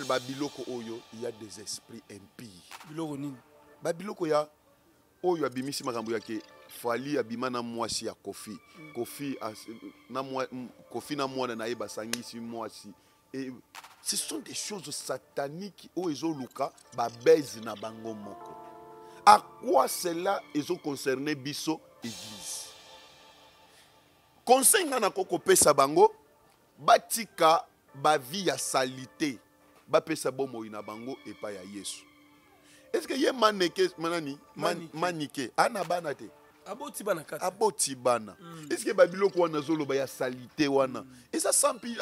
derrière babiloko oyo il y a des esprits impie biloko nini babiloko ya oyo abimisi makambo yake fali abima na mwasi ya kofi mm. kofi, as, na, mwa, mm, kofi na mwana na ye basangisi mwasi Et ce sont des choses sataniques oyo ezoluka babese na bango moko à quoi cela ezoconcerne biso église conseil nga nakokopesa bango batika bavi ya salite bapesa bomoi na bango epai ya yesu estceke ye maneke manani manike ana bana te aboti bana kati aboti bana mm. estceke babiloko wana azoloba ya salite wana mm. eza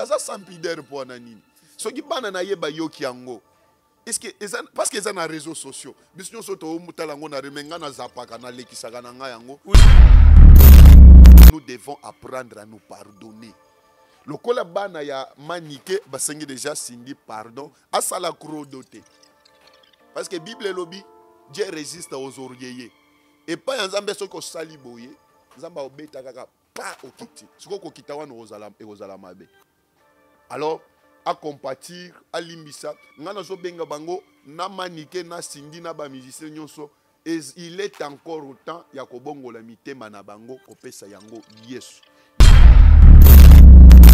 aza sampidere mpo wana nini soki bana na ye bayoki yango parce que eza na réseau sociaux biso nyonso totala yango na reme ngai nazapaka nalekisaka na ngai yango oui. nous devons apprendre à nous pardonner lokola bana ya manike basengi deja sindi pardon asala krodo te parce que bible elobi dieu résiste ozorye ye epai ya nzambe soki osali boye nzambe aobeta kaka pa okiti soki okokita wana ekozala mabe alors acompatir alimbisa ngai nazobenga bango na manike na sindi na bamusicien nyonso il est encore temps ya kobongola mitema na bango kopesa yango yesu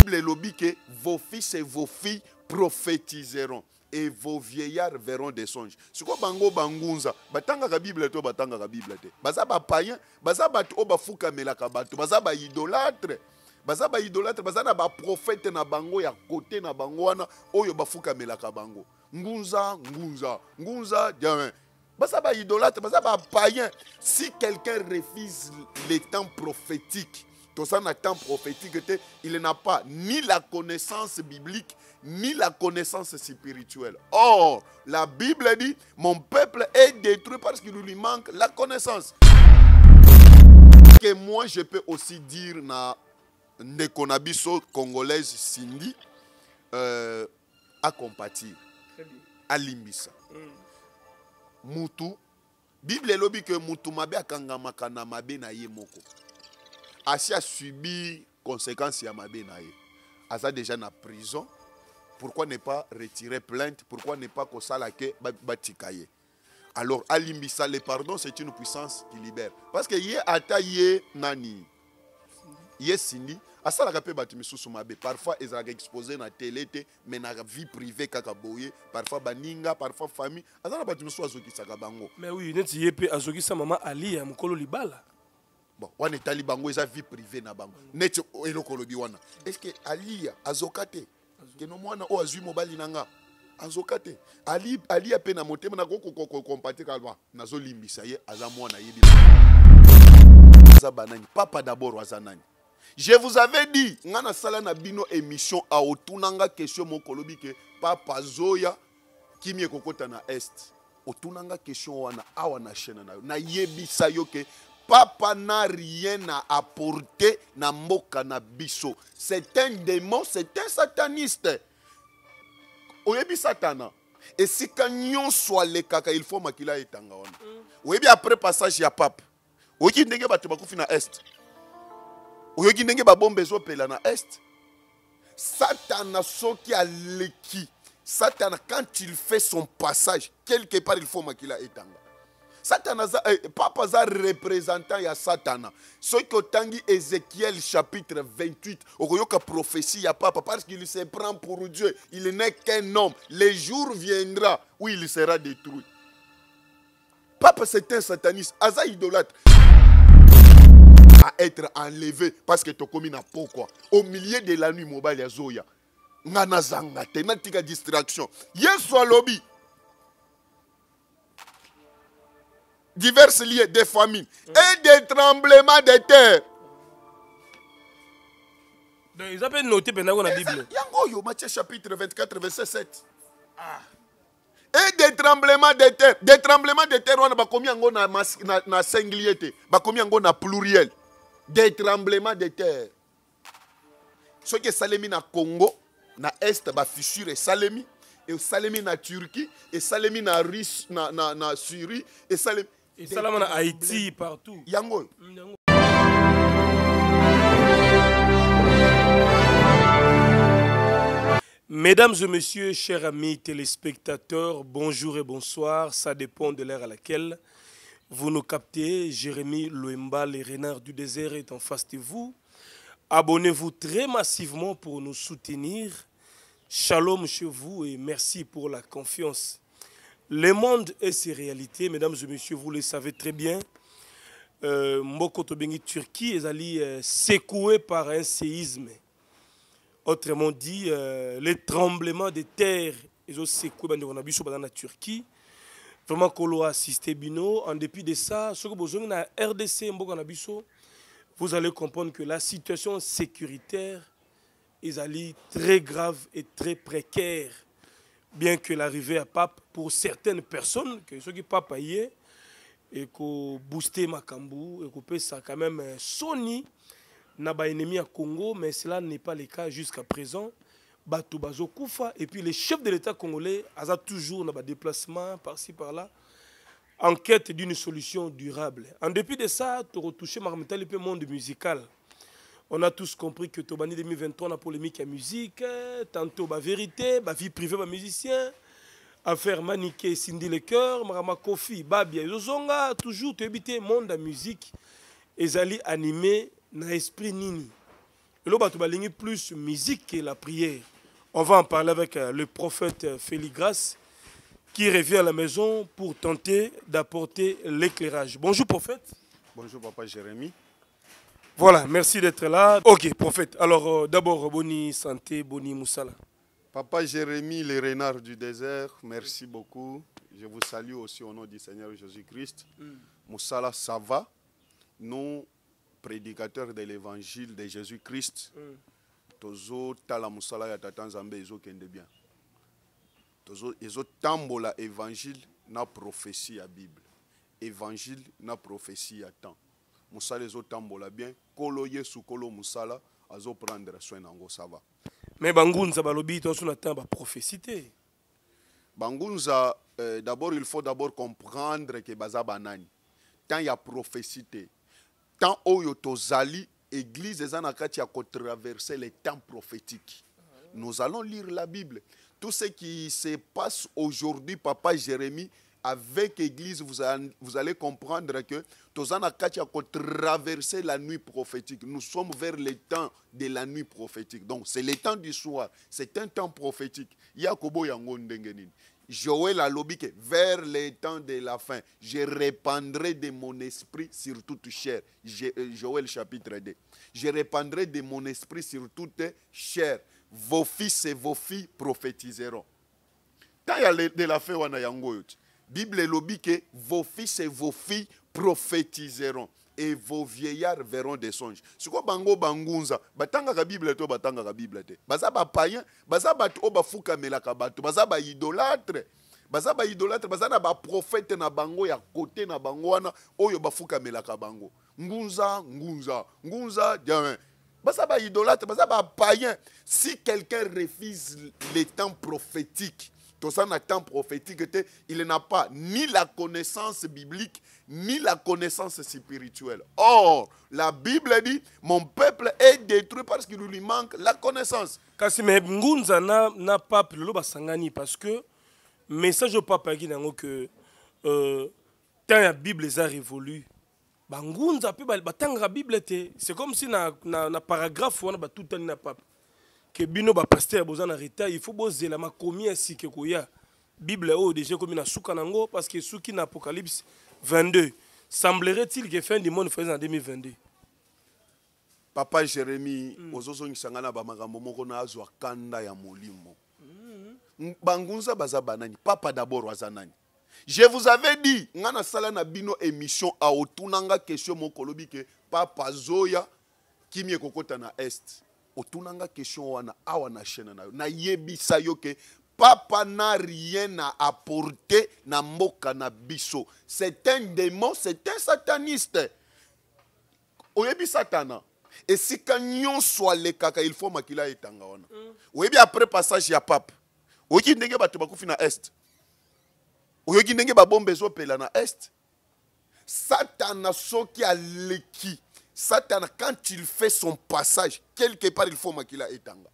Bible lobby que vos fils et vos filles prophétiseront et vos vieillards verront des songes. quoi bango bangunza, batanga ka Bible to batanga ka Bible te. Baza ba païen, baza ba to ba fuka melaka bato, baza ba idolâtre. Baza ba idolâtre, baza na ba prophète na bango ya côté na bango wana oyo ba melaka bango. Ngunza, ngunza, ngunza, diamant. Baza ba idolâtre, baza ba païen. Si quelqu'un refuse les temps prophétiques, temps prophétique, il n'a pas ni la connaissance biblique, ni la connaissance spirituelle. Or, la Bible dit, mon peuple est détruit parce qu'il lui manque la connaissance. Que moi, je peux aussi dire, na Nekonabiso congolaise Cindy, euh, à compatir, à limbisa. Mm. Mutu, Bible lobby que Mutu mabe akangamaka makana mabe na ye asi subi conséquences ya mabe Asa ye déjà na prison pourquoi ne pas retirer plainte pourquoi ne pas kosala ke batika alors alimbisa le pardon c'est une puissance qui libère parce que ye ata ye nani ye Asa la mpe bato misusu mabe parfois ezalaka expose na télé te me na vie privée kaka boyé. parfois baninga parfois famille Asa na bato misusu azokisaka bango mais oui neti ye azoki sa mama ali ya mukolo libala bon wana etali bango eza vie privé na bango mm. neti eloko olobi wana estce aliya azoka te keno mwana oyo azwi mobali na nga azoka te aliya mpe na motema nakokokompate kaba nazolimbisa ye aza mwana yebi aza banani papa dabord aza nani je vous avais dit ngai nasala na bino émission aotunanga question moko olobi ke papa zoya kimi ekokɔta na este otunanga question wana awa na chaîne na yo nayebisa yo ke papa n'a rien à apporter na mboka na biso c'est un démon c'est un sataniste oyebi satana soit le caca, il faut makila etanga mm. oyebi après passage ya pape est. ndenge bato bakufi na est. oyoki ndenge babombe na est. satana soki l'équipe. satana quand il fait son passage quelque part il faut makila etanga Satan eh, papa aza représentant Satan. Satana. que Ézéchiel chapitre 28, une prophétie à papa parce qu'il se prend pour Dieu. Il n'est qu'un homme. Le jour viendra où il sera détruit. Papa c'est un sataniste, aza idolâtre. À être enlevé parce que commis une pourquoi au milieu de la nuit mobile a zoya. Il y a natika distraction. Yesu lobby diverses liées, des famines et des tremblements de terre. Donc, ils appellent noter pendant y a Bible. Yango, Matthieu chapitre 24, verset 7. Et ah. des tremblements de terre. Des tremblements de terre, on a combien on a na singularité, combien on a pluriel. Des tremblements de terre. Ce qui est dans na Congo, na Est, ba fissure et Salemi. Et Salemi na Turquie, et Salemi na, Russie, na, Syrie, et Salemi haïti partout mm, Mesdames et messieurs, chers amis téléspectateurs, bonjour et bonsoir. Ça dépend de l'heure à laquelle vous nous captez. Jérémy Loemba, les renards du désert, est en face de vous. Abonnez-vous très massivement pour nous soutenir. Shalom chez vous et merci pour la confiance. Le monde et ses réalités, mesdames et messieurs, vous le savez très bien. Euh, Moko Turquie est allé euh, par un séisme. Autrement dit, euh, le tremblement tremblements de terre, ils ont secoué ben, ben, dans la Turquie. Vraiment, Kolo a assisté Bino. En dépit de ça, ce que vous avez dans la RDC, vous allez comprendre que la situation sécuritaire est allée très grave et très précaire bien que l'arrivée à Pape, pour certaines personnes, que ceux qui Pape a et que booster Makambu, et que peut ça quand même euh, Sony, n'a pas ennemi à Congo, mais cela n'est pas le cas jusqu'à présent. et puis les chefs de l'État congolais, a toujours dans des déplacements par-ci par-là, en quête d'une solution durable. En dépit de ça, tu retouches Marmital et le monde musical. On a tous compris que Tobani 2023, la polémique à musique, tantôt la bah, vérité, ma bah, vie privée, ma bah, musicien, affaire Maniké, Cindy Le Cœur, Marama Kofi, Babia, Yozonga, toujours le monde à la musique, et animé, na esprit Nini. Et là, plus musique que la prière. On va en parler avec euh, le prophète euh, Féligras qui revient à la maison pour tenter d'apporter l'éclairage. Bonjour prophète. Bonjour papa Jérémy. Voilà, merci d'être là. Ok, prophète. Alors, euh, d'abord, Boni Santé, Boni Moussala. Papa Jérémy, le renard du désert, merci beaucoup. Je vous salue aussi au nom du Seigneur Jésus-Christ. Mm. Moussala, ça va. Nous, prédicateurs de l'évangile de Jésus-Christ, tous mm. tozo tala moussala ya tata nzambe kende bien. Tozo tambola évangile na prophétie à Bible. Évangile na prophétie à temps zo tambola bien kolo yesu kolo azo prendre soin nango ça va mais bangunza balobi sur la ntan prophétie bangunza euh, d'abord il faut d'abord comprendre que baza banani ntan il prophétie a oyo tozali église des na kati ya traverser les temps prophétiques nous allons lire la bible tout ce qui se passe aujourd'hui papa jérémie avec l'église, vous, allez comprendre que Tozana traverser la nuit prophétique. Nous sommes vers le temps de la nuit prophétique. Donc, c'est le temps du soir. C'est un temps prophétique. Joël a que vers le temps de la fin, je répandrai de mon esprit sur toute chair. Euh, Joël chapitre 2. Je répandrai de mon esprit sur toute chair. Vos fils et vos filles prophétiseront. Tant il y a de la fin, on a Bible lobby que vos fils et vos filles prophétiseront et vos vieillards verront des songes. quoi bango bangunza, batanga ka Bible to batanga ka Bible te. Baza ba païen, baza ba to ba fuka melaka bato, baza ba idolâtre. Baza ba idolâtre, baza na ba prophète na bango ya côté na bango wana oyo ba fuka melaka bango. Ngunza, ngunza, ngunza, jamin. Baza ba idolâtre, baza ba païen. Si quelqu'un refuse les temps prophétiques, tout ça, n'a temps prophétique, il n'a pas ni la connaissance biblique, ni la connaissance spirituelle. Or, la Bible dit, mon peuple est détruit parce qu'il lui manque la connaissance. na parce que message au papa qui que euh, tant la Bible a révolu. Bible c'est comme si na paragraphe on a tout na pas. Que bino bapasteur boza na retard il faut bozela makomi ya sika ekoya bible au déjà ekomi na suka parce que esuki na apocalypse 22 semblerait-il que fin du monde faise en 2022 papa jérémi mm. ozozongisa ngai ba bamakambo moko azwa kanda ya molimo mm. bangunza baza banani papa dabord wazanani je vous avais dit ngana sala na bino émission otunanga question moko olobi ke papa zoya kimie ekokɔta na est. otuna nga question wana awa na chaîne na yo nayebisa yo ke papa n'a rien à apporter na mboka na biso c'est un démon c'est un sataniste oyebi satana esika nyonso alekaka il faut makila etanga wana mm. oyebi après passage ya pape oyoki ndenge bato bakufi na este oyoki ndenge babombe ezopela na este satana soki aleki Satan, quand il fait son passage, quelque part, il faut maquiller etanga.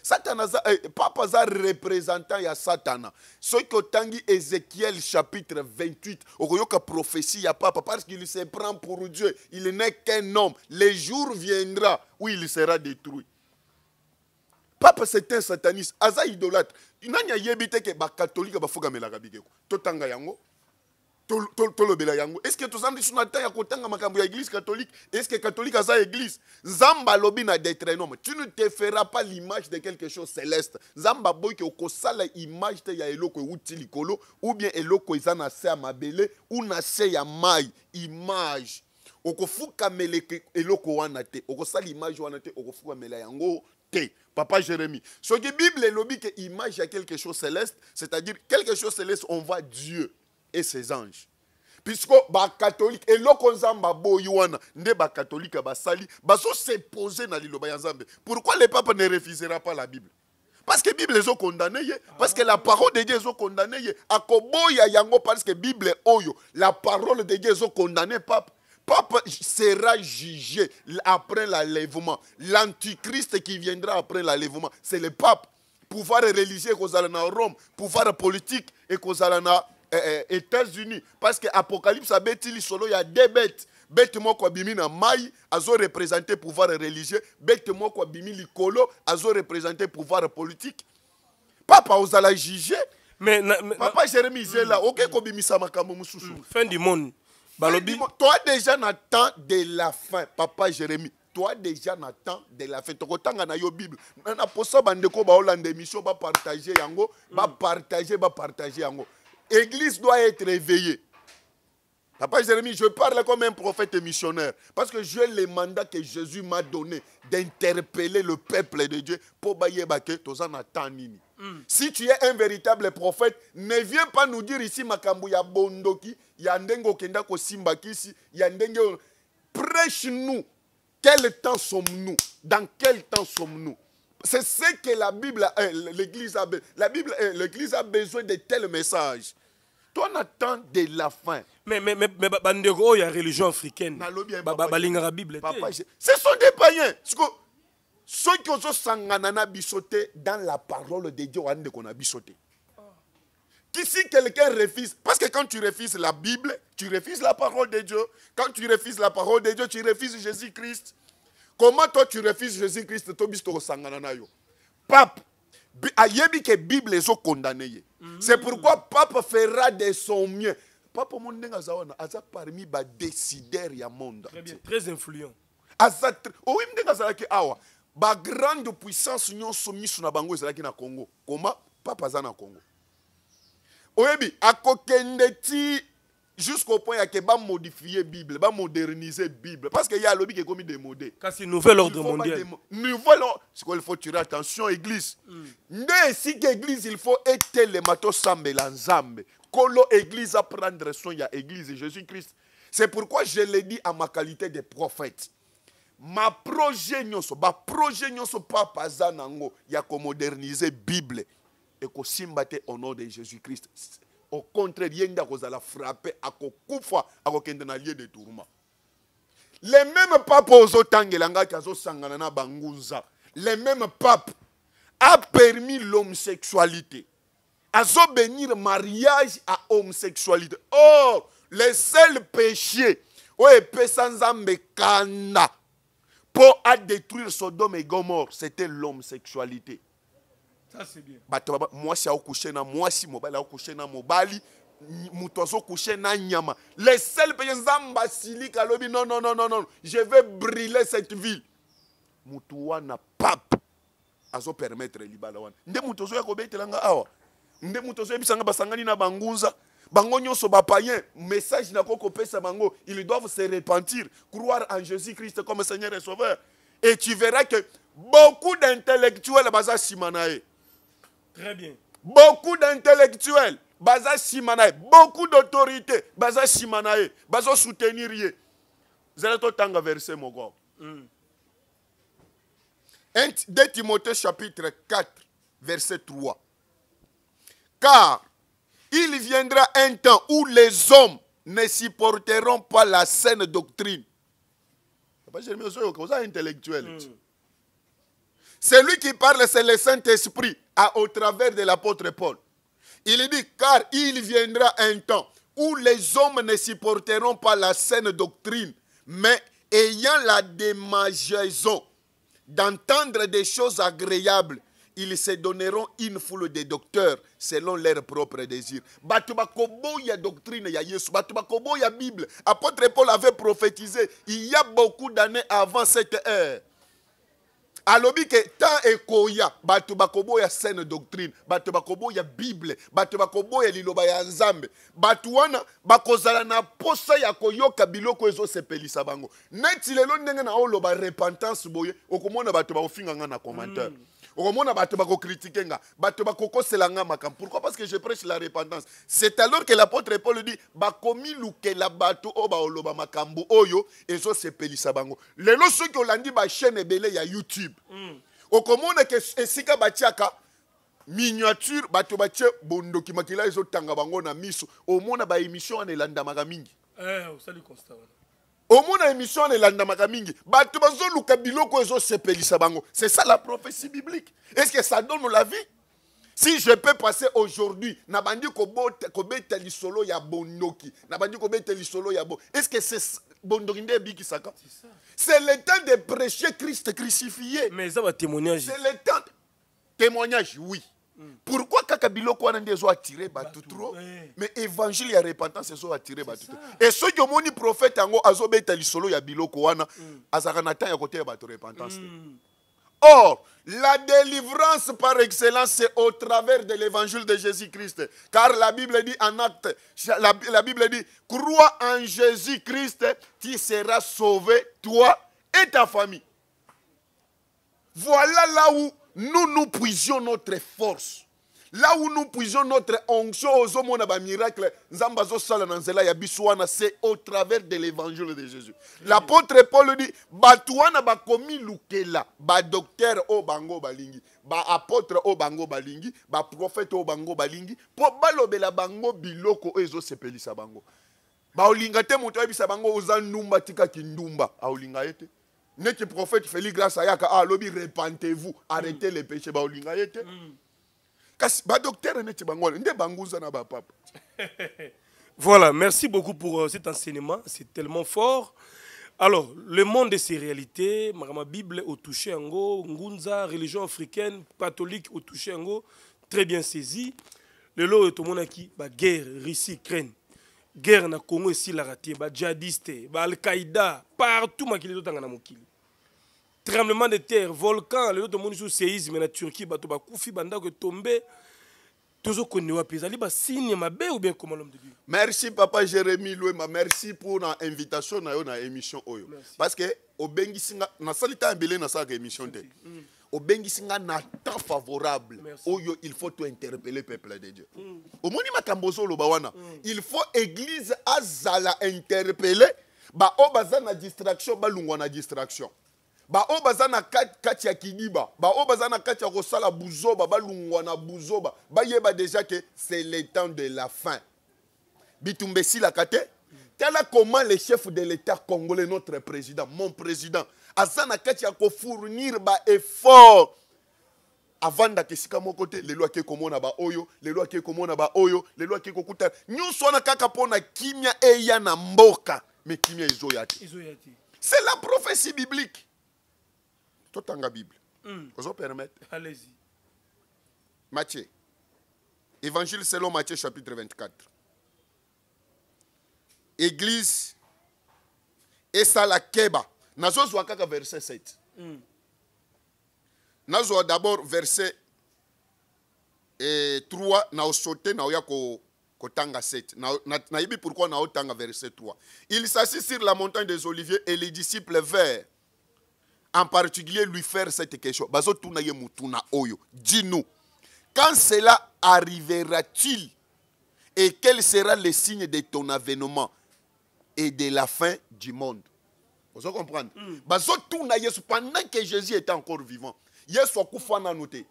Satan, eh, papa zara représentant de Satan. Ce que tangi Ézéchiel chapitre 28, une prophétie à papa, parce qu'il se prend pour Dieu. Il n'est qu'un homme. Le jour viendra où il sera détruit. Papa, c'est un sataniste. un idolâtre. Il n'y a pas de catholique ba la melaka Tout Totanga yango tolobela yango estce tozalandi so na temps ya kotanga makambo ya église catholique que catholique aza église nzambe alobi na deutéronome tu ne te feras pas l'image de quelque chose céleste nzambe aboyiki okosala image te ya eloko euti likolo ou bien eloko eza na se ya mabele ou na se ya mai image okofukamela eloko wana te l'image wanate. wana te mele yango te papa jérémie que bible lobi que image ya quelque chose céleste c'est-à-dire quelque chose céleste on voit dieu et ses anges puisque bakatolike eloko nzambe aboyi est catholique bakatolike basali posé Dans l'île de nzambe pourquoi le pape ne refusera pas la bible parce que bible Est condamnée parce que la parole de dieu condamnée. ye ya yango parce que bible Est oyo la parole de dieu Est condamnée pape pape sera jugé après l'enlèvement l'antichrist qui viendra après l'enlèvement c'est le pape pouvoir religieux ekozala à rome pouvoir politique ekozala na euh, États-Unis parce que Apocalypse abetili solo a deux bêtes bête moko abimi na mai azo représenter pouvoir religieux bête moko abimi likolo azo représenter pouvoir politique papa allez juger mais papa Jérémie là OK mm. bimisa makambo mususu mm. fin du monde balobi toi déjà n'attends de la fin papa Jérémie toi déjà n'attends de la fin tu na yo bible na posa bandeko de partager, bapartage yango mm. partager, partager yango ba L'église doit être réveillée. Papa Jérémie, je parle comme un prophète missionnaire parce que j'ai le mandat que Jésus m'a donné d'interpeller le peuple de Dieu pour hmm. Si tu es un véritable prophète, ne viens pas nous dire ici makambu bondoki, kenda prêche-nous. Quel temps sommes-nous Dans quel temps sommes-nous C'est ce que la Bible euh, l'église a euh, l'église a besoin de tels messages. Toi, on attend de la fin. Mais, mais, mais, mais Bandero, il oh, y a une religion africaine. la Bible. Ce sont des païens. Ceux qui ont sanganana bisoté dans la parole de Dieu, on a bisoté. Qui, si quelqu'un refuse, parce que quand tu refuses la Bible, tu refuses la parole de Dieu. Quand tu refuses la parole de Dieu, tu refuses Jésus-Christ. Comment toi tu refuses Jésus-Christ, toi, tu sanganana yo. Pape, ayebi que Bible est condamnée. Mhm. C'est pourquoi Papa fera de son mieux. Papa Mondenga Zawana, Aza parmi ba décideurs ya monde. Très bien, très influent. Aza, oh oui, Mondenga ki Awa. Ba grande puissance nyon somi na bango ezalaki na Congo. Comment? Papa Zana Congo. Oyebi, akokende jusqu'au point que va modifier Bible, va moderniser Bible parce qu'il y a lobby qui est commis démodé. Quand c'est nouvel ordre mondial. Nouvel ordre, c'est qu'il faut tirer attention église. Mais hmm. si l'église il faut être les matos sambe l'ensemble. Colo église à prendre soin il y a église Jésus-Christ. C'est pourquoi je l'ai dit à ma qualité de prophète. Ma projet ma ba projet nyonso Il y a qu'on moderniser Bible et qu'on simbate au nom de Jésus-Christ au contraire il y a des à qui à lieu de tourment le même pape oyo Les mêmes papes na bangunza les mêmes papes a permis l'homosexualité bénir mariage à homosexualité or le seul péché pour détruire pour sodome et Gomorre, c'était l'homosexualité ça c'est bien. Bato baba mwasi aokoshe na mwasi mobali aokoshe na mobali moto azokoshe na nyama. Le seul pays silika non non non non non je vais briller cette ville. Moto wana pape azo permettre libala wana. Nde moto azoya kobetelanga awa. Nde moto azoyebisanga basangani na bangunza. bango nyonso bapayen message na kokopesa bango ils doivent se repentir croire en jésus-christ comme seigneur et sauveur et tu verras que beaucoup d'intellectuels baza nsima na Très bien. Beaucoup d'intellectuels, beaucoup simanae, beaucoup d'autorités, baza simanae, baza soutenir yé. tanga verset mogo. Timothée chapitre 4, verset 3. Car il viendra un temps où les hommes ne supporteront pas la saine doctrine. Pas intellectuel. Hmm. Celui qui parle, c'est le Saint-Esprit, au travers de l'apôtre Paul. Il dit, car il viendra un temps où les hommes ne supporteront pas la saine doctrine, mais ayant la démagaison d'entendre des choses agréables, ils se donneront une foule de docteurs selon leurs propres désirs. y a doctrine ya Yesu, y a Bible. Apôtre Paul avait prophétisé il y a beaucoup d'années avant cette heure. alobi ke temps ekoya bato bakoboya saine doctrine bato bakoboya bible bato bakoboya liloba ya nzambe bato wana bakozala na posa ya koyoka biloko ezosepelisa bango neti lelo ndenge na oloba repentance boye okomona bato baofinganga na commentaire mm. pourquoi parce que je prêche la repentance c'est alors que l'apôtre paul dit bakomi oloba bato oyo baoloba makambo oyo ezosepelisa bango lelo olandi chaîne ebele ya youtube mm. okomona ke esika batiaka miniature bato batie a makila tanga bango na miso omona en mingi eh, omona émission on elandamaka mingi bato bazoluka biloko sepelisa bango c'est ça la prophétie biblique est-ce que ça donne la vie si je peux passer aujourd'hui nabandi kobeta solo ya bonoki nabandi kobeta solo ya bon. est-ce que c'est bondoki nde ebikisaka c'est le temps de prêcher christ crucifié mais ça va témoignage c'est le temps de... témoignage oui pourquoi kaka biloko wana attiré par tout trop mais évangile a repentance ezo par tout trop e soki moni prophète yango tali solo ya biloko wana mm. azalaka na été ya par tout repentance mm. Or, la délivrance par excellence, c'est au travers de l'évangile de Jésus-Christ. Car la Bible dit en acte, la, la Bible dit, crois en Jésus-Christ, tu seras sauvé, toi et ta famille. Voilà là où nous, nous puisions notre force. Là où nous puisions notre onction aux hommes, on a un miracle. C'est au travers de l'évangile de Jésus. L'apôtre Paul dit Batouana ba komi lukela, ba docteur o bango balingi, ba apôtre o bango balingi, ba prophète o bango balingi, po la bango biloko ezo sa bango. Ba olingate moto ebisa bango oza numba tika numba. a olinga ete le prophète félix grâce Ah, alobi repentez-vous arrêtez mm. les péchés Bah ye mm. kasi badoctere neti voilà merci beaucoup pour euh, cet enseignement c'est tellement fort alors le monde et ses réalités ma bible touché ango, ngunza religion africaine catholique touché ango, très bien saisi lelo qui bah guerre russie ukraine guerre na congo esilaka bah, bah Al qaïda partout makili totanga na mokili tremblement de terre volcan lelo tomoni so séisme na turquie bato bakufi bandako etombe tozokende wapi ezali basine mabe ou bien comment l'homme de dieu merci papa jérémi lwema merci pour notre invitation na yo na émission oyo merci. parce que obengisi nga nasali ta ebele nasalaka rémission. te mm. obengisi nga na temps favorable merci. oyo il faut to interpeller peuple de dieu mm. omoni makambo ozoloba wana mm. il faut église azala interpeller, baoyo baza na distraction balungwa na distraction Baobazana Katia na kati ya kidiba baoyo kati ya kosala buzoba balungwa na buzoba yeba déjà que c'est le temps de la fin la sila Tel tala comment le chef de l'état congolais notre président mon président aza na kati ya kofournir baeffort avandaka mon côté les lois qui komona baoyo lelo ke komona les lois akei kokutana nyonso wana kaka pona kimia eya na mboka me kimia Izoyati. c'est la prophétie biblique la bible mm. vous permettre allez-y matthieu évangile selon matthieu chapitre 24 église Et la keba nazozwa kaka verset 7 Nous avons d'abord verset et eh, 3 Nous naoya sauté 7 nayebi na, na pourquoi naotanga verset 3 il s'assit sur la montagne des oliviers et les disciples vers en particulier lui faire cette question. Dis-nous, quand cela arrivera-t-il et quel sera le signe de ton avènement et de la fin du monde Vous comprenez mm. Pendant que Jésus était encore vivant, Yesu akufana noté.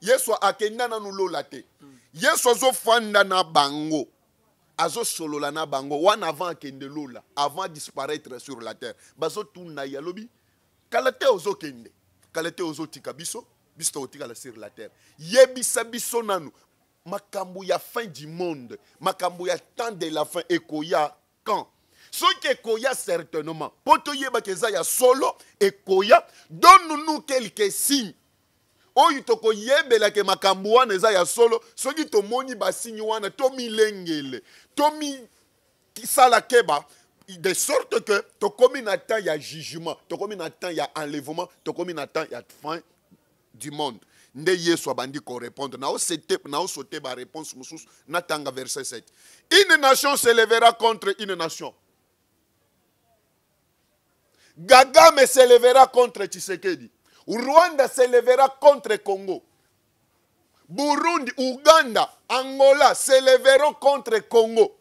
Yesu akenda na nulola te. zo hmm. azofanda na bango. Azo solola na bango wana avant akende lola, avant disparaître sur la terre. Bazo tuna yalobi. kala te ozokende kala te ozotika biso biso tokotikala sur la terre yebisa biso nanu makambo ya fin du monde makambo ya temps de la fin ekoya quand soki ekoya certainement mpo toyebaka eza ya solo ekoya donne nous quelque signe oyo tokoyebelaka makambo wana eza ya solo soki tomoni basigne wana tomilengele tomisala keba de sorte que tokomi il y a jugement tokomi il y a enlèvement tokomi il y a fin du monde nde yesu abandi korépondre réponse réponse, mosusu natanga verset 7 une nation se lèvera contre une nation gagame lèvera contre tshisekedi rwanda se lèvera contre congo burundi Ouganda, angola se lèveront contre congo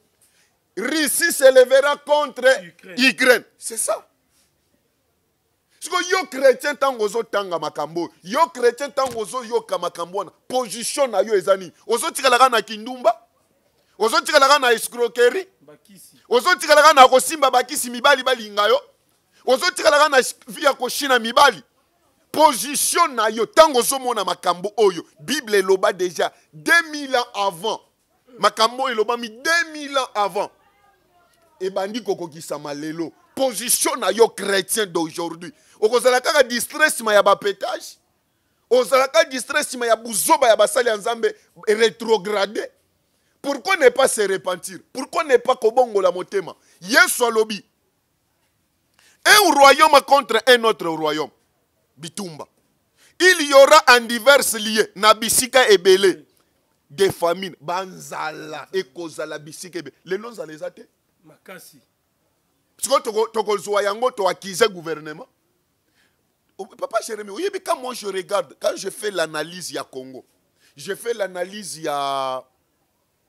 Russie s'élèvera contre Ukraine. C'est ça. Parce que yo chrétien tant ozo tanga makambo, yo chrétien tant ozo yo position na yo ezani. Ozo na kindumba, ozo tikalaka na escroquerie, ozo na kosimba bakisi mibali Bali yo, ozo tikalaka na via mibali. Position na yo tango mona makambo oyo. Bible loba déjà 2000 ans avant. Makambo elobami 2000 ans avant et bandi koko malelo. Position na yo chrétien d'aujourd'hui. Okozala kaka distress ma ya bapetage. Ozala kaka distress ma ya buzoba ya basali nzambe rétrogradé. Pourquoi ne pas se repentir? Pourquoi ne pas kobongola motema? Yesu alobi. Un royaume contre un autre royaume. Bitumba. Il y aura en divers liés, na bisika ebele, des famines, banzala, ekozala bisika ebele. Les noms les makasi tu as yango un gouvernement papa oui mais quand moi je regarde quand je fais l'analyse ya congo je fais l'analyse ya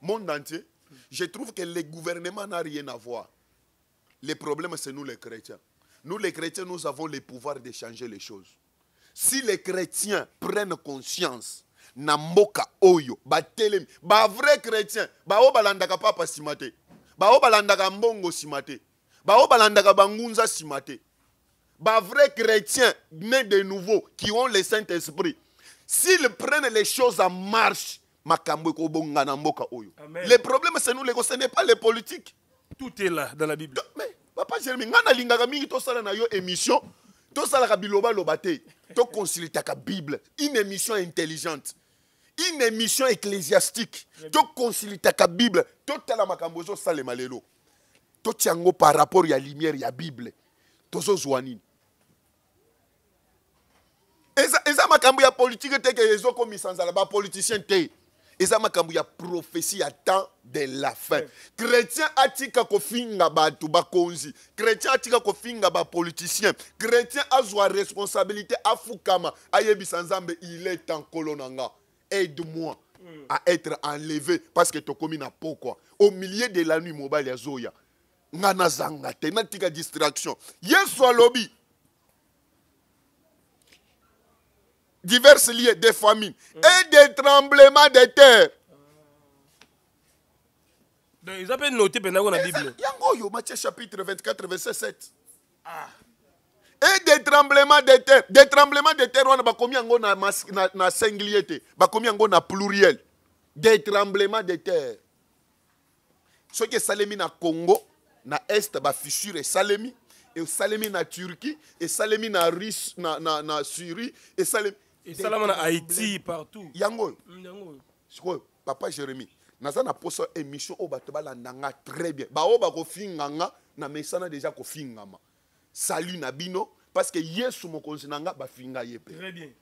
monde entier je trouve que le gouvernement n'a rien à voir Les problèmes c'est nous les chrétiens nous les chrétiens nous avons le pouvoir de changer les choses si les chrétiens prennent conscience na mboka oyo ba vrai chrétien bao balandaka pa bao balandaka mbongo chrétiens nés de nouveau qui ont le saint-esprit s'ils prennent les choses en marche oyo le problème c'est nous ce n'est pas les politiques tout est là dans la bible mais papa Jérémy, ngai nalingaka mingi yo émission une émission intelligente une émission ecclésiastique tokonsilita ta bible totala makambo ezosalema lelo totia yango par rapport ya lumière ya bible tozozwa nini eza, eza makambo ya politike te ke politicien nzala bapoliticien te eza makambo ya prophétie ya temps de la fin chrétien atika kofinga bato bakonzi chrétien atika kofinga politicien chrétien azwa responsabilité afukama ayebisa nzambe il est temps colonanga aide-moi mm. à être enlevé parce que tu commis n'a pas quoi. Au milieu de la nuit, mobile ya zoya. Ngana zanga, tenatika distraction. Yesu lobby, Divers liens des famines mm. et des tremblements de terre. Donc ils appellent noter pendant la Bible. Yango yo Matthieu chapitre 24 verset 7. Ah. et des tremblements de terre des tremblements de terre wana bakomi yango na, na, na singulier te bakomi yango na pluriel des tremblements de terre soki esalemi na congo na este bafissure esalemi esalemi na turquie esalemi na russe na, na, na syrie esalemi esalama na haïti partout yango oyo mm, sikoyo papa jérémi naza na posa émission oyo bato balanda nga très bien baoyo bakofinganga na mesana deja kofingama salut na bino parce que yesu mokonzi na nga bafinga ye mpe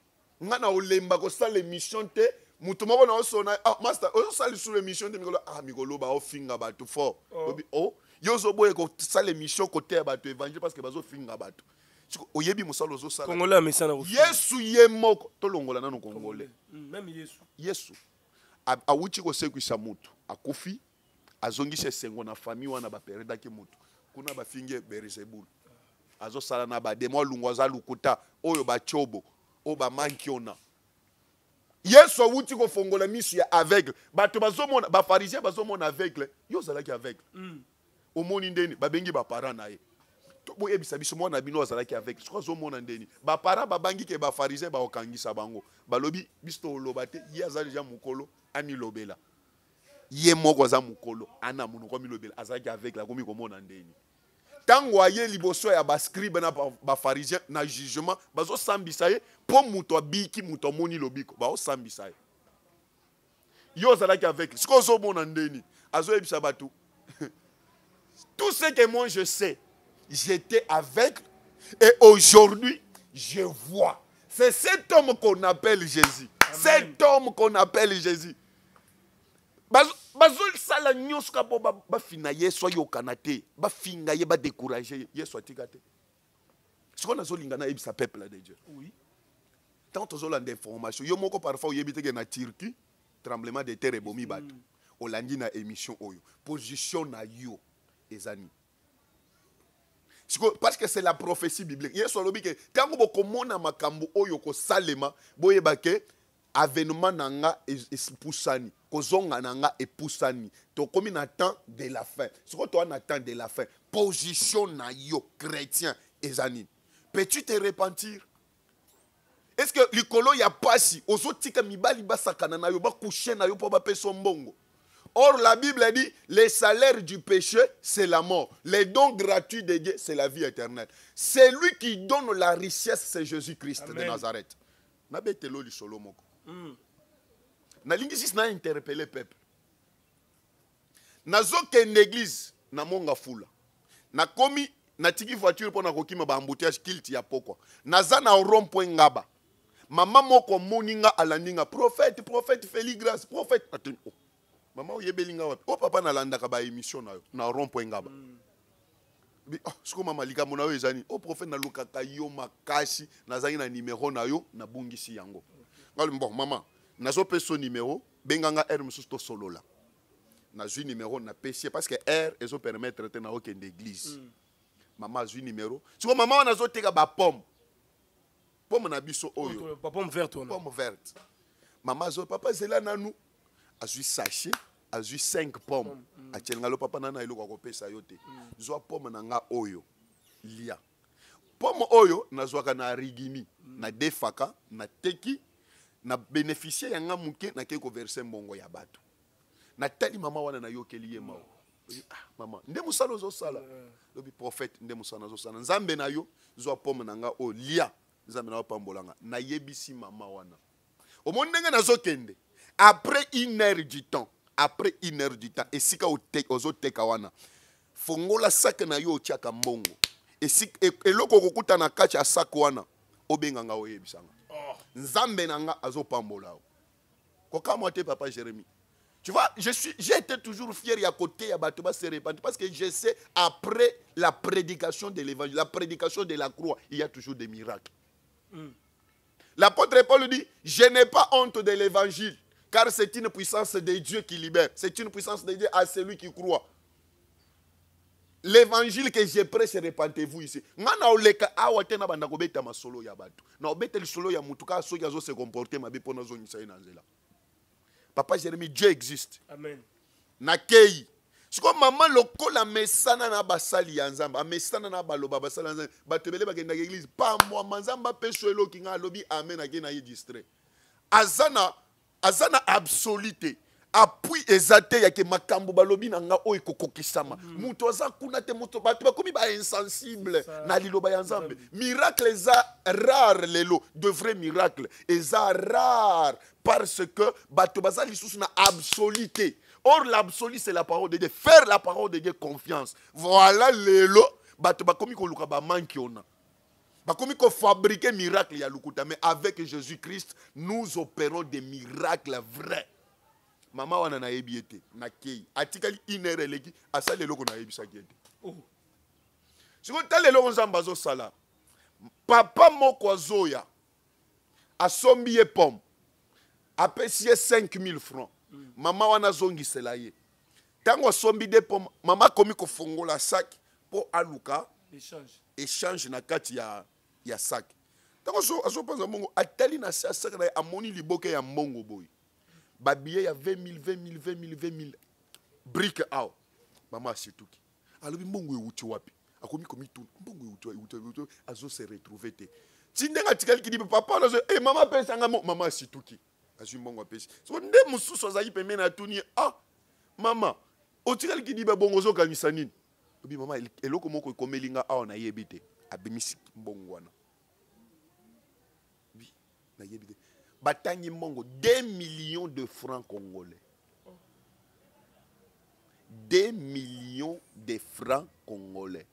nga na olemba kosala émission te moto moko na osona ah, master ozosala lisusu émission te mikolo ah mikoloba ofinga bato fort oh. obi o oh, ye ozoboye kosala émission koteya bato évangile parce que bazofinga bato oyebi mosala ozosalayesu ye moko tolongola nano kongole mm, yesu awuti kosekwisa motu akufi azongisa esengo na famille wana baperedaki motu kuna bafingi beelzebul azosala na bademo alungu aza lukuta oyo batyobo oyo bamanki ona yesu awuti kofongola miso ya aveugle bato bazomona bafarisien bazomona aveugle yo ozalaki aveugle mm. omoni ndeni babengi bapara na ye boyebisa biso mwana bino azalaki aveugle soki azomona ndeni bapara babangi ke bafarisien baokangisa bango balobi biso toloba te ye aza deja mokolo amilobela ye moko aza mokolo ana monoko amilobela azalaki aveugle akomi komona ndeni ntango aye liboso ya bascribe na bafarisien na jugement bazosambisa ye mpo muto abiki moto amoni lobiko baosambisa ye yo ozalaki avec sikoyo ozomona ndeni azoyebisa bato tout ce que moi je sais j'étais avec et aujourd'hui je vois c'est cet homme qu'on appelle jésus Amen. cet homme qu'on appelle jésus sala nyonso ka mpo bafina yeso so kanate te bafinga ye badécourage ne so pas te lingana Tant peuple de dieu information yo moko parfois yo na turquie tremblement de terre est hmm. bat olandi na émission oyo position na yo ezani parce que c'est la prophétie biblique yesu alobi ke avez makambo oyo bo boyeba ke avènement na et poussani, kozonga nanga et to komi na temps de la fin que toi na de la fin position na chrétien et peux-tu te repentir est ce que likolo ya pasi ozotika mibali basakana na yo coucher na yo pe son mbongo or la bible dit le salaire du péché c'est la mort les dons gratuits de dieu c'est la vie éternelle c'est lui qui donne la richesse c'est jésus christ de nazareth nabetelo Solo moko Hmm. nalingi sisi na interpele peuple nazokende église namonga fula nakomi natiki voiture mpo na kokima baambouteillage kilte ya pokwa naza na rompoint ngaba mama moko amoni nga alandi nga prophète prophète féligras prophète ateni oh. mama oyebeli nga wapi o oh, papa nalandaka baémission na yo na rompoint ngaba mm. oh, siko mama likambo na yo eza nini o oh, prophète nalukaka yo makasi nazangi na numero na yo nabungisi yango mm. nga olobi bon mama nazope so numéro benga nga aire mosusu tosolola nazwi numéro napesi ye parce que aire ezopermettre te naokende église mm. mama azwi numéro siko mama wana azoteka bapome pome na biso oyo pome verte, verte. mama azo papa zela nanu azwi sachet azwi 5 pome mm. atyelinga lo papa nanu eloko akopesa yo te mm. zwa pome na nga oyo lia pome oyo nazwaka na rigini mm. na defaka nateki na bénéficier yanga moke nakei koverse mbongo ya bato natali mama wana nayokeli ye mao ah, mama nde mosala ozosala lobi prophète nde mosala nazosala nzambe na yo zwa pome na nga oyo oh, lia nzambe na yo pambolanga nayebisi mama wana omoni ndenge nazokende après une heure du temps après une heure du temps esika ozoteka wana fongola sake na yo otiaka mbongo e, eloko okokutana kati ya sake wana obenganga oyebisanga nzambe nanga azo papa jérémie tu vois, je suis, j'étais toujours fier à côté à se répandre parce que je sais après la prédication de l'évangile, la prédication de la croix, il y a toujours des miracles. Hmm. L'apôtre Paul dit Je n'ai pas honte de l'évangile, car c'est une puissance de Dieu qui libère. C'est une puissance de Dieu à celui qui croit l'évangile que j'ai prêché, répandez-vous ici na oleka awa banda nabanda masolo ya bato na obeteli solo ya mutuka kaka zo se comporter mabe pona zo nyisa na nzela papa Jérémie, dieu existe amen nakei sikoyo mama lokola mesana na basali ya mesana amesana na baloba basali nzamba. nzambe bato na église. pa mwa manzamba apeso eloki ngai lobi. amen akei na ye distrait azana na aza appui eza ya yake makambo balobi na nga oyo ekokokisama mhm. moto kuna te bakomi insensible na liloba ya nzambe miracle eza rare lelo de vrai miracle eza rare parce que batubaza baza lisusu na or l'absolu c'est la parole de dieu faire la parole de dieu confiance voilà lelo bato bakomi koluka manki ona ko fabriquer miracle ya lukuta mais avec jésus christ nous opérons des miracles vrais mama wana nayebi ye te nakei atikali une heure eleki asali eloko nayebisaki ye te oh. sikoyo tala eloko nzambe azosala papa moko azoya asombi ye pome apesi ye 5000 francs mm. mama wana azongisela ye ntango asombi de pome mama akomi kofongola saki mpo aluka échange na kati ya, ya saki ntango azopanza mbongo atali na se ya saki na ye amoni liboke ya mbongo boye babillet ya 20 000 20 000 20 000 20 000 brike awa mama asituki alobi mbongo euti wapi akomi komituna mbongo euti azo se retrouve te ti ndenge atikali kidi papa nazo e eh, mama apesanga mo mama asituki azwi mbongo apesi so nde mosusu azalaki pembeni atuni ye ah mama otikali kidiba bongo ozokanisa nini obi mama eloko moko ekomeli nga awa nayebi te abimisi mbongo wana nayebi te batangi mongo 2 millions de francs congolais 2 millions de francs congolais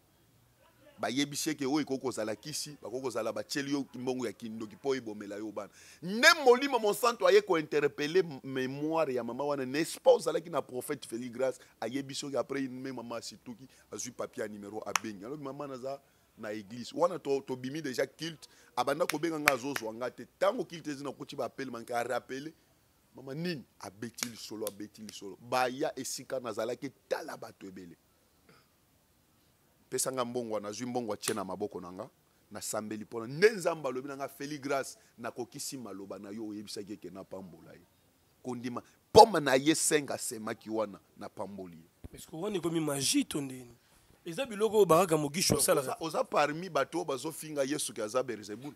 bayebisi ete oyo ekoki kozala kisi bakoki kozala batieli yo mbongo ya kindoki mpo ebomela yo bana nde molimo monsanto aye interpeller mémoire ya mama wana nest la ki na prophète félix grace ayebisi oki apres me mama situki azwi papier ya numéro abengi mama za na église wana tobimi to déjà kilte abanda kobenga nga azozwa nga te ntango kilte ezi nakuti bapelema nke arapele mama nini abeti lisolo abeti lisolo baya esika nazalaki tala bato ebele pesanga mbongwa nazwi mbongwa tie na maboko na nga nasambeli mpona nde nzambe alobi na nga feli grace nakokisi maloba na yo oyebisaki eke napambola ye kondima poma na ye senga asemaki wana napamboli ye eske wana ekomi magi to ndeni eza biloko oyo bakaka mokishi osalaka oza parmi bato oyo bazofinga yesu ke aza berzebul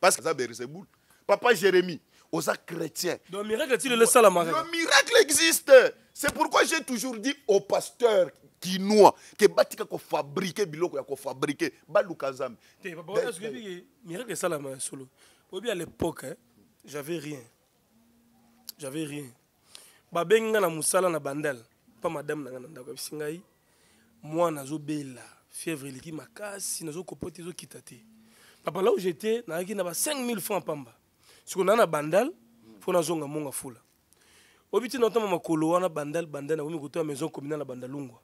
parceke aza berzebul papa jérémi oza chrétien donc miracle tilele esalamaka le miracle existe c'est pourquoi j'ai toujours dit au pasteur kinois ke batika kofabrike biloko ya kofabrike baluka nzambe te papaoasuki miracle esalama ya solo oyebi à l'époque hein, j'avais rien j'avais rien babengi nga na musala na bandel mpa madame na nga na ndako abisi mwana azobela fièvre eleki makasi nazokopo te ezokita te papa la où j'étais nayaki na ba 5000 francs pamba sikoyo naa na bandal mpo nazonga monga fula oyebi ti naotama makolo wana bandal bandal nakomi koto ya maison communale na bandalungwa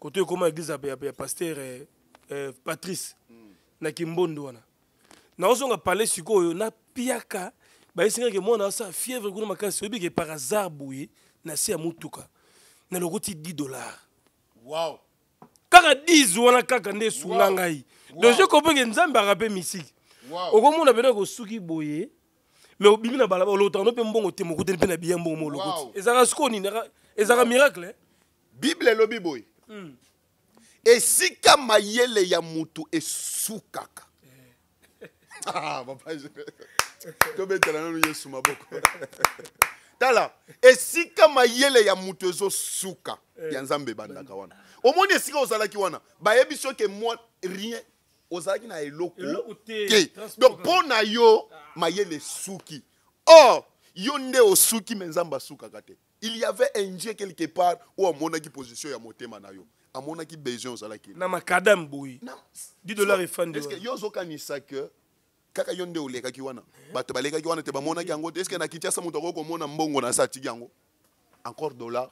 koto ekoma église ya paster eh, eh, patrice mm. na kimbondo wana naozonga pale sikoyo napiaka bayesengaki mwana asa fièvre kuna makasi oyebi ke par hasard boye na se ya motuka naloko ti 10 dollars wow. kaka 10 wana kaka nde esunga ngai wow. donc wow. jekompeke nzambe arape misiki wow. okomona pene kosuki boye mais obimi na balabala olokotaka no mpe mbongo te mokuteli mpe na biya mbongo mo olokoti wow. ezalaka sikoyo nini ezalaka miracle eh? bible elobi boye mm. esika mayele ya motu esukaka eh. ah, tobetela nanu yesu maboko tala esika mayele ya moto ezosuka eh. ya nzambe ebandaka wana omoni esika ozalaki wana bayebi soki mwa rien ozalaki na eloko te donc mpo na yo ah. mayele esuki or yo nde osuki me nzambe asukaka te il y avait un dieu quelque part oyo amonaki position ya motema na yo amonaki besoin ozalaki na makada mboyi 10 dollar efandi yo ozokanisa ke kaka yo nde olekaki wana bato balekaki wana te bamonaki yango te estce nakiti asa moto akoki komona mbongo na sa atiki yango encore dollar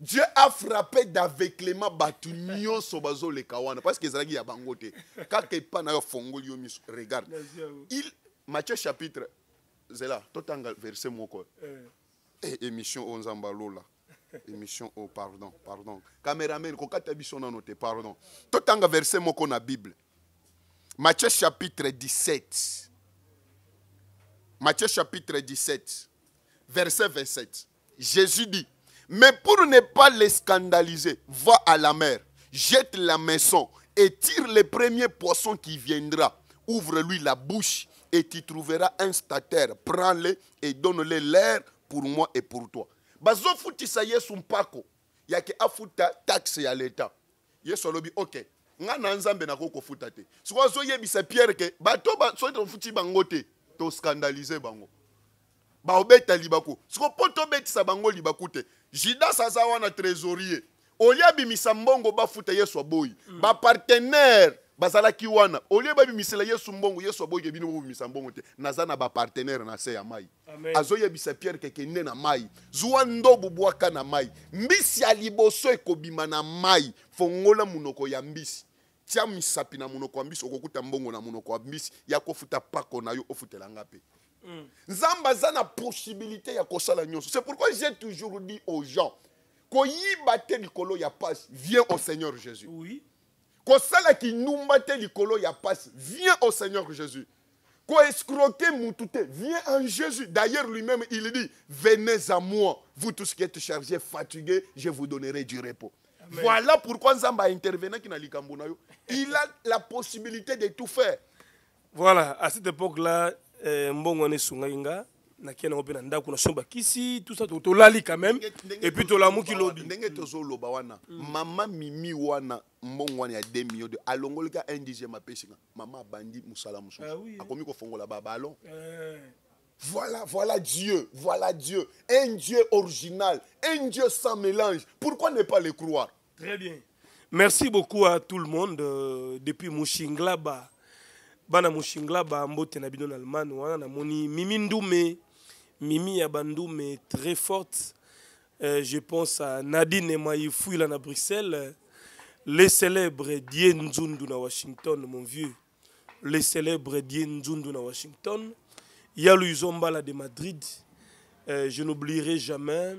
dieu a frappé d'aveuglema bato nyonso bazoleka wana parce que ezalaki ya bango te kaka epa na yo fongoli yo miso regarde il matthieu chapitre zela totanga verset moko eh, eh émission oyo nzambe alola émission oyo pardon pardon cameraman kokata biso nano te pardon totanga verset moko na bible Matthieu chapitre 17. Matthieu chapitre 17, verset 27. Jésus dit, mais pour ne pas les scandaliser, va à la mer, jette la maison et tire le premier poisson qui viendra. Ouvre-lui la bouche et tu trouveras un stataire. Prends-le et donne-le l'air pour moi et pour toi. Il y a taxe à l'État. ok. nga na nzambe nakoki kofuta te sikoyo azoyebisa pierre ke bato soki tofuti bango te toskandalize bango baobeta libaku siko mpo tobetisa bango libaku te judas aza wana trésorier olie abimisa mbongo bafuta yesu aboyi mm. bapartenere bazalaki wana olie babimisela yesu mbongo yesu aboyi ebino bobimisa mbongo te naza na bapartenere na se ya mai azoyebisa pierre keke nde na mai zwa ndobu bwaka na mai mbisi ya liboso ekobima na mai fongola monoko ya mbisi tia misapi na monoko ya mbisi okokuta mbongo na monoko kwa mbisi ya kofuta pako na yo ofutela nga mm. nzambe na possibilité ya kosala nyonso c'est pourquoi j'ai toujours dit aux gens yi te likolo ya pasi viens au seigneur jésus oui. ki kinumba te likolo ya pasi viens au seigneur jésus Escroquer Moutouté, viens en Jésus. D'ailleurs, lui-même, il dit Venez à moi, vous tous qui êtes chargés, fatigués, je vous donnerai du repos. Voilà pourquoi Nzamba intervenait qui Il a la possibilité de tout faire. Voilà, à cette époque-là, euh, Mbongone Sungainga, nakiana ngo Ndaku, na ndako kisi tout ça lali quand même Et epuis tolamuki lobi ndenge tozoloba wana mm. Maman mimi wana mbongo wana ya 2 million de alongoli ka 1 Maman Bandi mama abandi A mosusu ah akomi fongola babalo. Eh. Voilà, voilà Dieu, voilà Dieu. Un Dieu original, un Dieu sans mélange. Pourquoi ne pas le croire Très bien. Merci beaucoup à tout le monde euh, depuis Mushinglaba. Bana Mushinglaba mbote na Alman, wana na moni Mimi Ndoume Mimi Abandoume très forte. Euh, je pense à Nadine Maïfouila na Bruxelles, Le célèbre Dien Nzundu na Washington mon vieux. Les célèbres Dien Nzundu na Washington. Yalu là de Madrid. Euh, je n'oublierai jamais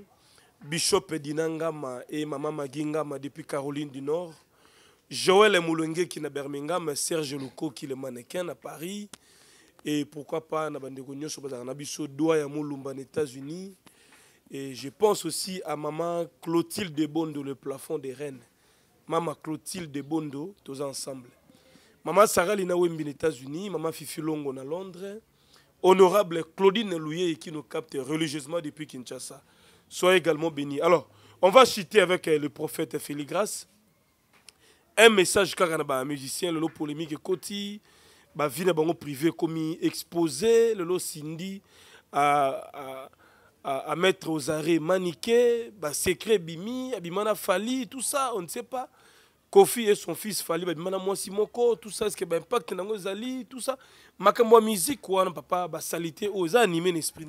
Bishop Dinangama et maman Magingama depuis Caroline du Nord, Joël Moulengue qui est à Birmingham, Serge Louko qui est le mannequin à Paris, et pourquoi pas Nabandeko Nyoso Douaya Moulumba aux États-Unis. Et je pense aussi à Maman Clotilde Bondo, le plafond des Rennes. Maman Clotilde Debondo, Bondo, tous ensemble. Maman Sarah Lina Wembi aux États-Unis, Maman Fifi Longo à Londres. Honorable Claudine Louye qui nous capte religieusement depuis Kinshasa soyez également bénis. Alors, on va citer avec euh, le prophète Féligras un message car un musicien, le lot polémique Koti, ma bah, vie n'a privé comme exposé, le lot Cindy à, à, mettre aux arrêts maniqués, bah, secret bimi, abimana fali, tout ça, on ne sait pas. Kofi et son fils Fali, bah, abimana moi tout ça, est-ce que un bah, impact n'a pas tout ça. Ma musique, quoi, papa, bah, salité, aux animés, l'esprit.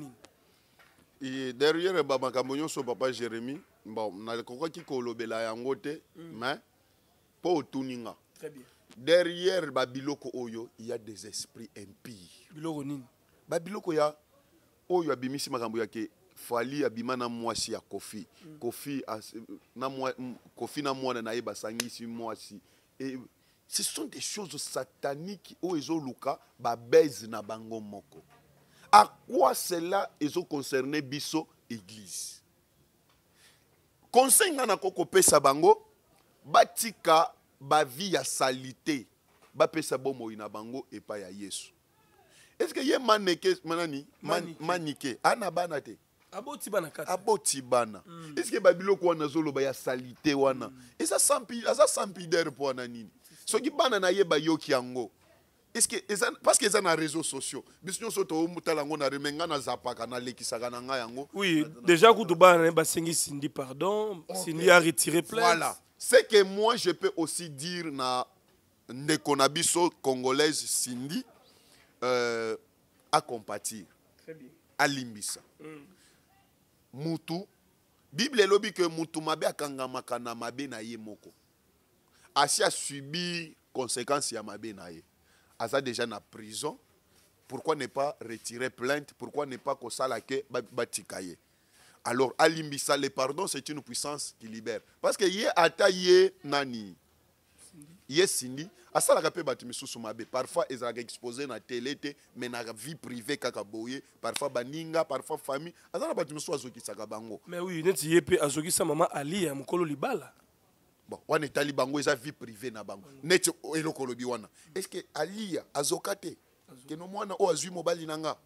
derrière bamakambo nyonso papa jérémi bon nakokaki kolobela yango te mm. mais mpo otuninga derrière babiloko oyo ya des esprits impire biloko nini babiloko ya oyo abimisi makambo yake fali abima na mwasi ya kofi mm. kofi, as, na mwa, mm, kofi na mwana na ye basangisi mwasi e, ce sont des choses sataniques oyo ezoluka babese na bango moko à quoi cela est concerné biso église conseil nga nakokopesa bango batika bavi ya salite bapesa bomoi na bango epai ya yesu estceke ye maneke manani manike, manike. ana ah, bana te aboti bana kati aboti bana mm. estceke babiloko wana azoloba ya salite wana mm. eza aza sampidere mpo wana nini soki bana na ye bayoki yango eske eza parceke eza na réseau sociaux biso nyonso toomutala réseaux na reme ngai nazapaka nalekisaka na oui déjà kutu bana na ye basengi sindi pardon okay. a retiré plainte voilà ce que moi je peux aussi dire na ndeko biso congolaise sindi euh, acompatir alimbisa mm. mutu bible elobi que mutu mabe akangamaka na mabe na ye moko asi subi conséquences ya mabe na ye aza déjà na prison pourquoi ne pas retirer plainte pourquoi ne pas kosala ke batika alors alimbisa le pardon c'est une puissance qui libère parce que ye ata ye nani ye sindi asalaka mpe bato misusu mabe parfois ezalaka exposé na télé, mais na vie privée kaka boye parfois baninga parfois famille aza la bato misusu azoki bango mais oui yé pe azoki sa maman ali ya mokolo libala bon on est etali bango eza vie privée na bango neti oh, eloko olobi wana est-ce estce aliya azoka te keno mwana oyo azwi mobali na nga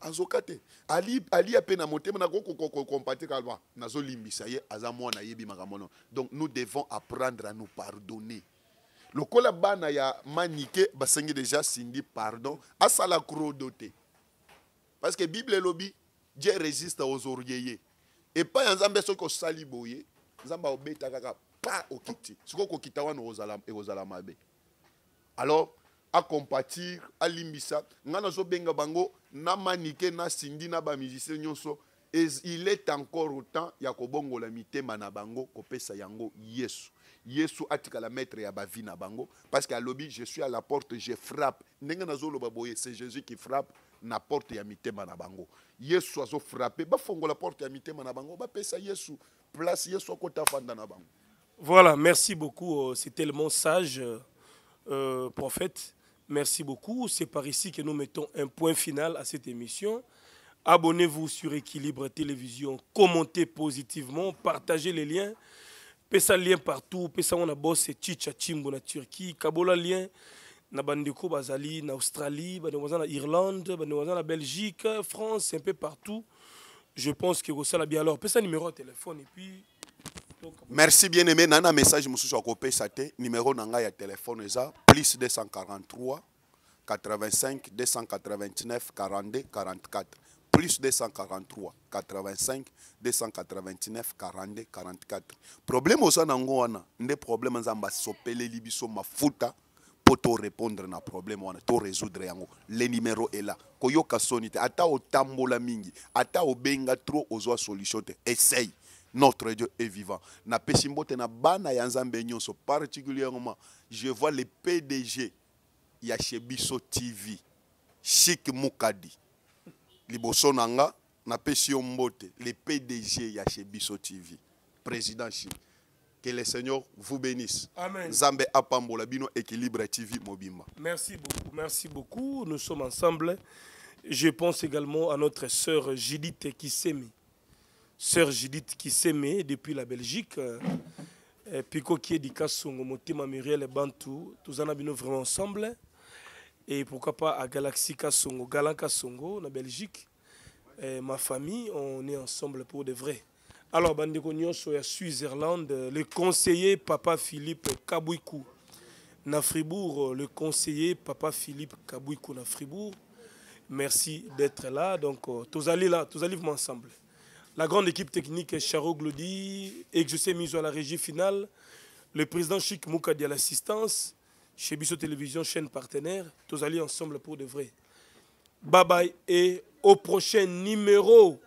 azoka te aliya mpe na motema nakokokompate kaba nazolimbisa ye aza mwana ayebi yebi magamono donc nous devons apprendre à nous pardonner lokola bana ya manike basengi déjà sindi pardon asala krodo te parce que bible lobi dieu résiste aux orgueilleux et epai ya nzambe soki osali boye nzambe abeta kaka pa okiti soki okokita wana ekozala e mabe alors akompatir ngana zo benga bango na manike na sindi na bamusicien nyonso e, il est encore autant ya la mitema na bango kopesa yango yesu yesu atikala maître ya ba na bango parce que lobby, je suis à la porte je frappe zo loba boye c'est jésus qui frappe na porte ya mitema na bango yesu ba fongola porte ya mitema na bango pesa yesu place yesu akota fanda na bango voilà, merci beaucoup. Euh, c'est tellement sage, euh, euh, prophète. Merci beaucoup. C'est par ici que nous mettons un point final à cette émission. Abonnez-vous sur Équilibre Télévision, commentez positivement, partagez les liens. Pesa lien partout, pesa on a bossé Chicha Chimbo na Turquie, Kabola lien na bandeko na Australie, na Irlande, na Belgique, France, un peu partout. Je pense que vous allez bien alors. Pesa numéro de téléphone et puis merci bien aimé Nana na message mosusu akopesa numéro na ya téléphone plus 243 85 289 42 44 plus 243 85 289 42 44 problème aux nango wana nde problème nzambe asopeleli biso mafuta mpo torépondre na problème wana résoudre. yango le numéro là. koyoka soni Ata ata otambola mingi ata benga trop aux solution essaye notre Dieu est vivant. Na pesimbote na bana ya nyonso particulièrement, je vois les PDG ya Chebiso TV. Chic Mukadi. Liboso nanga na pesio les PDG ya Chebiso TV. Président Chic. Que le Seigneur vous bénisse. Amen. Zambé Apambola Bino Équilibre TV Mobima. Merci beaucoup. Merci beaucoup. Nous sommes ensemble. Je pense également à notre sœur Judith Kissemi sœur Judith qui s'aimait depuis la Belgique, euh, Pico qui est Kassongo, Motima Muriel et Bantu. tous en avons vraiment ensemble. Et pourquoi pas à Galaxy Kassongo, Galan Kassongo, la Belgique. ma famille, on est ensemble pour de vrai. Alors, Bandeko suis à Suisse-Irlande, le conseiller Papa Philippe Kabouikou na Fribourg, le conseiller Papa Philippe Kabouikou na Fribourg. Merci d'être là. Donc, euh, tous allés là, tous allés ensemble la grande équipe technique Charo Glody et je mise à la régie finale, le président Chic Moukadi à l'assistance, chez Bissot Télévision, chaîne partenaire, tous allés ensemble pour de vrai. Bye bye et au prochain numéro